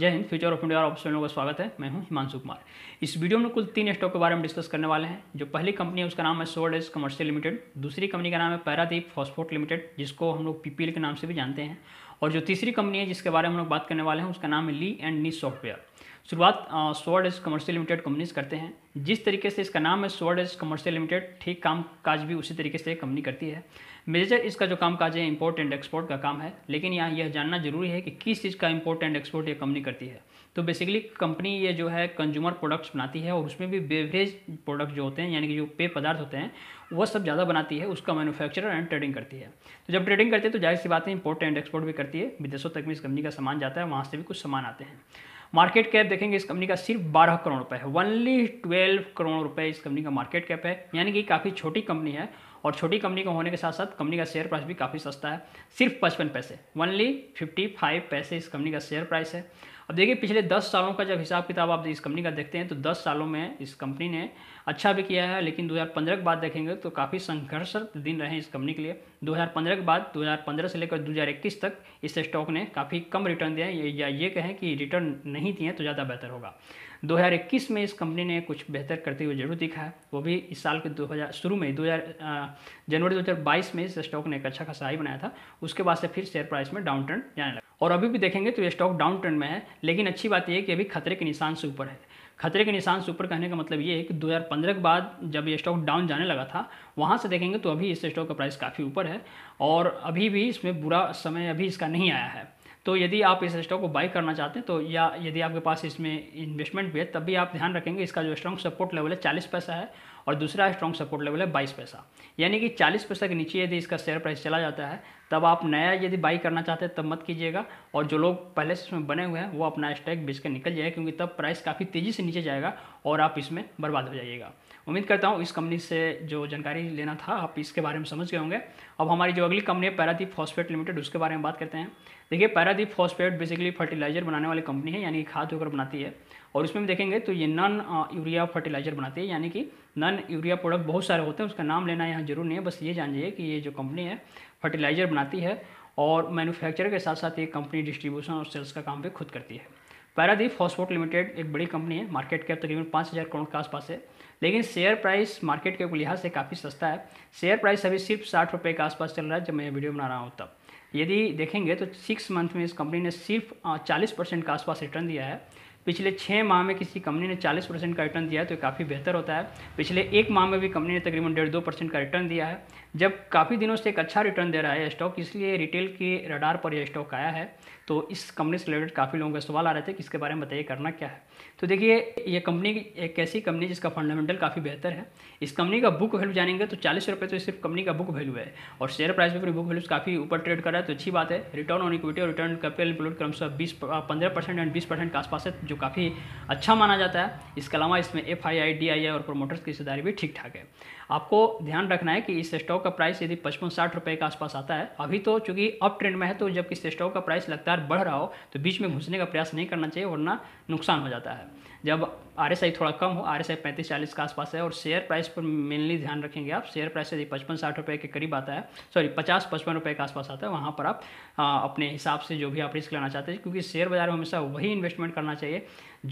जय Hind future of India option लोगों का स्वागत है मैं हूं हिमांशु कुमार इस वीडियो में कुल तीन स्टॉक के बारे में डिस्कस करने वाले हैं जो पहली कंपनी है उसका नाम है एस कमर्शियल लिमिटेड दूसरी कंपनी का नाम है पैरादीप फॉस्फोर्ट लिमिटेड जिसको हम लोग पीपीएल के नाम से भी जानते हैं और जो तीसरी कंपनी है जिसके बारे में हम लोग बात करने वाले हैं उसका नाम है ली एंड नी सॉफ्टवेयर शुरुआत sword edge commercial limited companies करते हैं जिस तरीके से इसका नाम है स्वर्ड एज कमर्शियल लिमिटेड ठीक काम काज भी उसी तरीके से कंपनी करती है मेजर इसका जो काम काज है इंपोर्ट एंड एक्सपोर्ट का काम है लेकिन यहाँ यह जानना जरूरी है कि किस चीज़ का इंपोर्ट एंड एक्सपोर्ट यह कंपनी करती है तो बेसिकली कंपनी ये जो है कंज्यूमर प्रोडक्ट्स बनाती है और उसमें भी बेवरेज प्रोडक्ट जो होते हैं यानी कि जो पेय पदार्थ होते हैं वह सब ज़्यादा बनाती है उसका मैन्युफैक्चरर एंड ट्रेडिंग करती है तो जब ट्रेडिंग करती है तो जाहिर सी बात है इंपोर्ट एंड एक्सपोर्ट भी करती है विदेशों तक भी इस कंपनी का सामान जाता है वहाँ से भी कुछ सामान आते हैं मार्केट कैप देखेंगे इस कंपनी का सिर्फ बारह करोड़ रुपए है वनली ट्वेल्व करोड़ रुपए इस कंपनी का मार्केट कैप है यानी कि काफ़ी छोटी कंपनी है और छोटी कंपनी का होने के साथ साथ कंपनी का शेयर प्राइस भी काफ़ी सस्ता है सिर्फ पचपन पैसे वनली फिफ्टी फाइव पैसे इस कंपनी का शेयर प्राइस है अब देखिए पिछले दस सालों का जब हिसाब किताब आप इस कंपनी का देखते हैं तो दस सालों में इस कंपनी ने अच्छा भी किया है लेकिन 2015 के बाद देखेंगे तो काफ़ी संघर्ष दिन रहे इस कंपनी के लिए 2015 के बाद 2015 से लेकर 2021 तक इस स्टॉक ने काफ़ी कम रिटर्न दिया या ये कहें कि रिटर्न नहीं दिए तो ज़्यादा बेहतर होगा 2021 में इस कंपनी ने कुछ बेहतर करते हुए जरूर दिखा है वो भी इस साल के 2000 शुरू में 2000 जनवरी 2022 में इस स्टॉक ने एक अच्छा खासा हाई बनाया था उसके बाद से फिर शेयर प्राइस में डाउन ट्रेंड जाने लगा और अभी भी देखेंगे तो ये स्टॉक डाउन ट्रेंड में है लेकिन अच्छी बात यह है कि अभी खतरे के निशान से ऊपर है खतरे के निशान से ऊपर कहने का मतलब ये है कि 2015 के बाद जब ये स्टॉक डाउन जाने लगा था वहाँ से देखेंगे तो अभी इस स्टॉक का प्राइस काफ़ी ऊपर है और अभी भी इसमें बुरा समय अभी इसका नहीं आया है तो यदि आप इस स्टॉक को बाई करना चाहते हैं तो या यदि आपके पास इसमें इन्वेस्टमेंट भी है तब भी आप ध्यान रखेंगे इसका जो स्ट्रॉन्ग सपोर्ट लेवल है चालीस पैसा है और दूसरा स्ट्रॉन्ग सपोर्ट लेवल है बाईस पैसा यानी कि चालीस पैसा के नीचे यदि इसका शेयर प्राइस चला जाता है तब आप नया यदि बाई करना चाहते हैं तब मत कीजिएगा और जो लोग पहले से इसमें बने हुए हैं वो अपना स्टॉक बेच कर निकल जाएगा क्योंकि तब प्राइस काफ़ी तेज़ी से नीचे जाएगा और आप इसमें बर्बाद हो जाइएगा उम्मीद करता हूँ इस कंपनी से जो जानकारी लेना था आप इसके बारे में समझ गए होंगे अब हमारी जो अगली कंपनी है पैरादीप फॉस्फेट लिमिटेड उसके बारे में बात करते हैं देखिए पैरादीप फॉस्फेट बेसिकली फर्टिलाइजर बनाने वाली कंपनी है यानी खाद होकर बनाती है और उसमें देखेंगे तो ये नन यूरिया फर्टिलाइजर बनाती है यानी कि नन यूरिया प्रोडक्ट बहुत सारे होते हैं उसका नाम लेना यहाँ जरूर नहीं है बस ये जान जाइए कि ये जो कंपनी है फर्टिलाइजर बनाती है और मैन्युफैक्चर के साथ साथ ये कंपनी डिस्ट्रीब्यूशन और सेल्स का काम भी खुद करती है पैरादीप फॉस्फोट लिमिटेड एक बड़ी कंपनी है मार्केट कैप तकरीबन पाँच हज़ार करोड़ के आसपास है लेकिन शेयर प्राइस मार्केट के लिहाज से काफ़ी सस्ता है शेयर प्राइस अभी सिर्फ साठ रुपये के आसपास चल रहा है जब मैं ये वीडियो बना रहा हूँ तब यदि देखेंगे तो सिक्स मंथ में इस कंपनी ने सिर्फ चालीस परसेंट के आसपास रिटर्न दिया है पिछले छः माह में किसी कंपनी ने 40 परसेंट का रिटर्न दिया है तो काफ़ी बेहतर होता है पिछले एक माह में भी कंपनी ने तकरीबन डेढ़ दो परसेंट का रिटर्न दिया है जब काफ़ी दिनों से एक अच्छा रिटर्न दे रहा है स्टॉक इसलिए रिटेल के रडार पर यह स्टॉक आया है तो इस कंपनी से रिलेटेड काफ़ी लोगों के सवाल आ रहे थे कि इसके बारे में बताइए करना क्या है तो देखिए ये कंपनी एक ऐसी कंपनी जिसका फंडामेंटल काफ़ी बेहतर है इस कंपनी का बुक वैल्यू जानेंगे तो चालीस रुपये तो सिर्फ कंपनी का बुक वैल्यू है और शेयर प्राइस में बुक वैल्यू काफ़ी ऊपर ट्रेड कर रहा है तो अच्छी बात है रिटर्न ऑन इक्विटी और रिटर्न कैपिटल इंक्लूड से बीस पंद्रह परसेंट एंड बीस परसेंट के आसपास है जो काफ़ी अच्छा माना जाता है इसके अलावा इसमें F I I D I आई और प्रोमोटर्स की हिस्सेदारी भी ठीक ठाक है आपको ध्यान रखना है कि इस स्टॉक का प्राइस यदि पचपन साठ रुपये के आसपास आता है अभी तो चूंकि अप ट्रेंड में है तो जबकि इस स्टॉक का प्राइस लगता लगातार बढ़ रहा हो तो बीच में घुसने का प्रयास नहीं करना चाहिए वरना नुकसान हो जाता है जब आर थोड़ा कम हो आर एस आई पैंतीस चालीस के आसपास है और शेयर प्राइस पर मेनली ध्यान रखेंगे आप शेयर प्राइस यदि पचपन साठ रुपये के करीब आता है सॉरी पचास पचपन रुपये के आसपास आता है वहाँ पर आप आ, अपने हिसाब से जो भी आप रिस्क लेना चाहते हैं क्योंकि शेयर बाजार में हमेशा वही इन्वेस्टमेंट करना चाहिए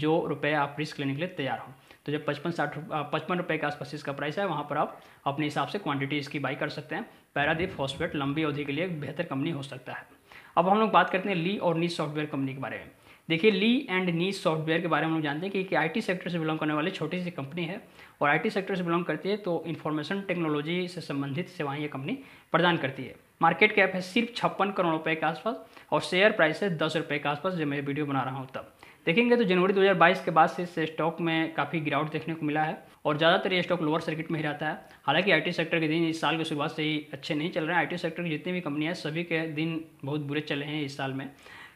जो रुपये आप रिस्क लेने के लिए तैयार हो तो जब पचपन साठ पचपन रुपये के आसपास इसका प्राइस है वहाँ पर आप अपने हिसाब से क्वांटिटी इसकी बाई कर सकते हैं पैरादीप हॉस्पेट लंबी अवधि के लिए बेहतर कंपनी हो सकता है अब हम लोग बात करते हैं ली और नीच सॉफ्टवेयर कंपनी के बारे में देखिए ली एंड नीच सॉफ्टवेयर के बारे में हम लोग जानते हैं कि आईटी सेक्टर से बिलोंग करने वाली छोटी सी कंपनी है और आईटी सेक्टर से बिलोंग करती है तो इन्फॉर्मेशन टेक्नोलॉजी से संबंधित सेवाएं ये कंपनी प्रदान करती है मार्केट कैप है सिर्फ छप्पन करोड़ रुपए के आसपास और शेयर प्राइस है दस रुपये के आसपास जब मैं वीडियो बना रहा हूँ तब देखेंगे तो जनवरी 2022 के बाद से स्टॉक में काफ़ी गिरावट देखने को मिला है और ज़्यादातर ये स्टॉक लोअर सर्किट में ही रहता है हालांकि आईटी सेक्टर के दिन इस साल की शुरुआत से ही अच्छे नहीं चल रहे हैं आईटी सेक्टर की जितनी भी कंपनियाँ हैं सभी के दिन बहुत बुरे चले हैं इस साल में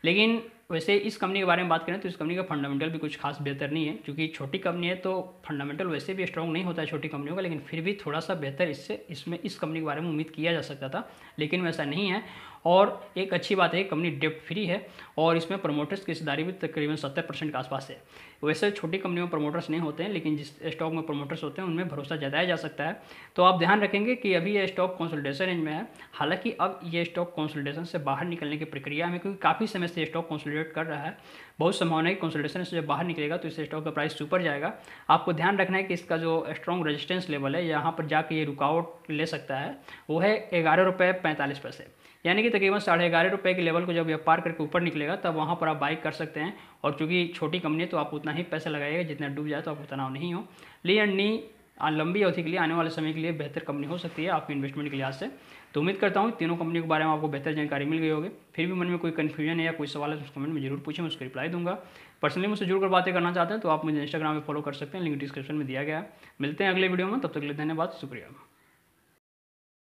लेकिन वैसे इस कंपनी के बारे में बात करें तो इस कंपनी का फंडामेंटल भी कुछ खास बेहतर नहीं है क्योंकि छोटी कंपनी है तो फंडामेंटल वैसे भी स्ट्रॉन्ग नहीं होता है छोटी कंपनियों का लेकिन फिर भी थोड़ा सा बेहतर इससे इसमें इस कंपनी के बारे में उम्मीद किया जा सकता था लेकिन वैसा नहीं है और एक अच्छी बात है कंपनी डेप्ट फ्री है और इसमें प्रमोटर्स की हिस्सेदारी भी तकरीबन सत्तर परसेंट के आसपास है वैसे छोटी कंपनी में प्रमोटर्स नहीं होते हैं लेकिन जिस स्टॉक में प्रमोटर्स होते हैं उनमें भरोसा जताया जा सकता है तो आप ध्यान रखेंगे कि अभी यह स्टॉक कॉन्सल्टेशन रेंज में है हालांकि अब ये स्टॉक कॉन्सल्टेशन से बाहर निकलने की प्रक्रिया में क्योंकि काफ़ी समय से स्टॉक कॉन्सल्टेट कर रहा है बहुत संभावना है कॉन्सल्टेशन से जब बाहर निकलेगा तो इस स्टॉक का प्राइस सुपर जाएगा आपको ध्यान रखना है कि इसका जो स्ट्रॉन्ग रजिस्टेंस लेवल है यहाँ पर जाके ये रुकावट ले सकता है वो है ग्यारह रुपये पैंतालीस पैसे यानी कि तकरीबन साढ़े ग्यारह रुपये के लेवल को जब व्यापार करके ऊपर निकलेगा तब वहाँ पर आप बाइक कर सकते हैं और चूँकि छोटी कंपनी तो आप उतना ही पैसा लगाएगा जितना डूब जाए तो आपको तनाव नहीं हो ली एंड नी लंबी अवधि के लिए आने वाले समय के लिए बेहतर कंपनी हो सकती है आपके इन्वेस्टमेंट के लिहाज से तो उम्मीद करता हूँ तीनों कंपनी के बारे में आपको बेहतर जानकारी मिल गई होगी फिर भी मन में कोई कन्फ्यूजन है या कोई सवाल है तो कमेंट में जरूर पूछें मैं उसका रिप्लाई दूंगा पर्सनली मुझसे जुड़कर बातें करना चाहते हैं तो आप मुझे इंस्टाग्राम पर फॉलो कर सकते हैं लिंक डिस्क्रिप्शन में दिया गया मिलते हैं अगले वीडियो में तब तक के लिए धन्यवाद शुक्रिया